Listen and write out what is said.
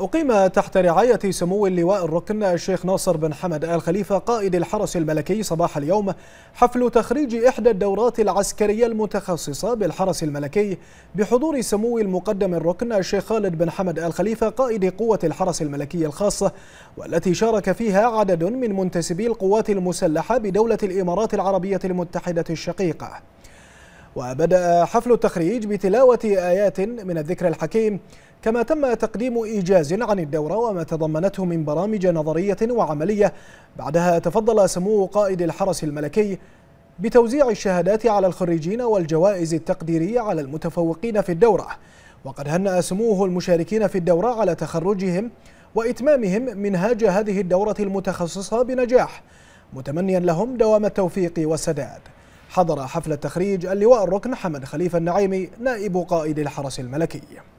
أقيم تحت رعاية سمو اللواء الركن الشيخ ناصر بن حمد آل خليفة قائد الحرس الملكي صباح اليوم حفل تخريج إحدى الدورات العسكرية المتخصصة بالحرس الملكي بحضور سمو المقدم الركن الشيخ خالد بن حمد آل خليفة قائد قوة الحرس الملكي الخاصة والتي شارك فيها عدد من منتسبي القوات المسلحة بدولة الإمارات العربية المتحدة الشقيقة وبدأ حفل التخريج بتلاوة آيات من الذكر الحكيم كما تم تقديم إيجاز عن الدورة وما تضمنته من برامج نظرية وعملية بعدها تفضل سمو قائد الحرس الملكي بتوزيع الشهادات على الخريجين والجوائز التقديرية على المتفوقين في الدورة وقد هنأ سموه المشاركين في الدورة على تخرجهم وإتمامهم منهاج هذه الدورة المتخصصة بنجاح متمنيا لهم دوام التوفيق والسداد حضر حفل تخريج اللواء الركن حمد خليفة النعيمي نائب قائد الحرس الملكي